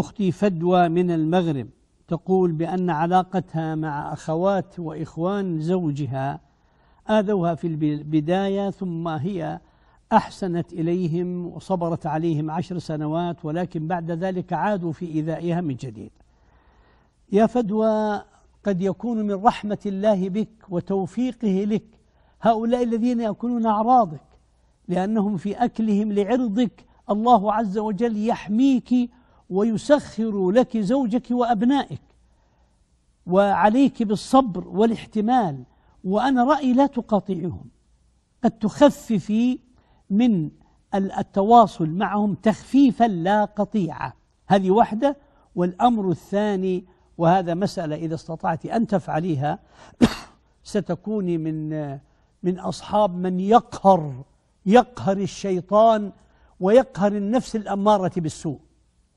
أختي فدوى من المغرب تقول بأن علاقتها مع أخوات وإخوان زوجها آذوها في البداية ثم هي أحسنت إليهم وصبرت عليهم عشر سنوات ولكن بعد ذلك عادوا في إيذائها من جديد يا فدوى قد يكون من رحمة الله بك وتوفيقه لك هؤلاء الذين يأكلون أعراضك لأنهم في أكلهم لعرضك الله عز وجل يحميك ويسخر لك زوجك وأبنائك وعليك بالصبر والاحتمال وأنا رأيي لا تقاطعهم قد تخففي من التواصل معهم تخفيفا لا قطيعة هذه واحدة والأمر الثاني وهذا مسألة إذا استطعت أن تفعليها ستكوني من من أصحاب من يقهر يقهر الشيطان ويقهر النفس الأمارة بالسوء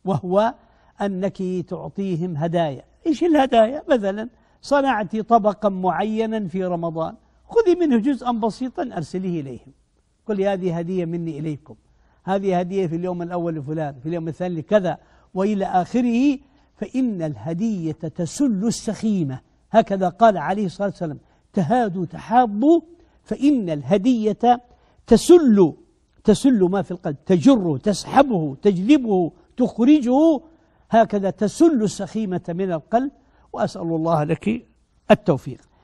وهو أنك تعطيهم هدايا إيش الهدايا مثلا صنعت طبقا معينا في رمضان خذي منه جزءا بسيطا أرسليه إليهم قل هذه هدية مني إليكم هذه هدية في اليوم الأول لفلان في اليوم الثاني لكذا وإلى آخره فإن الهدية تسل السخيمة هكذا قال عليه الصلاة والسلام تهادوا تحابوا فإن الهدية تسل تسل ما في القلب تجره تسحبه تجلبه تخرجه هكذا تسل السخيمة من القلب وأسأل الله لك التوفيق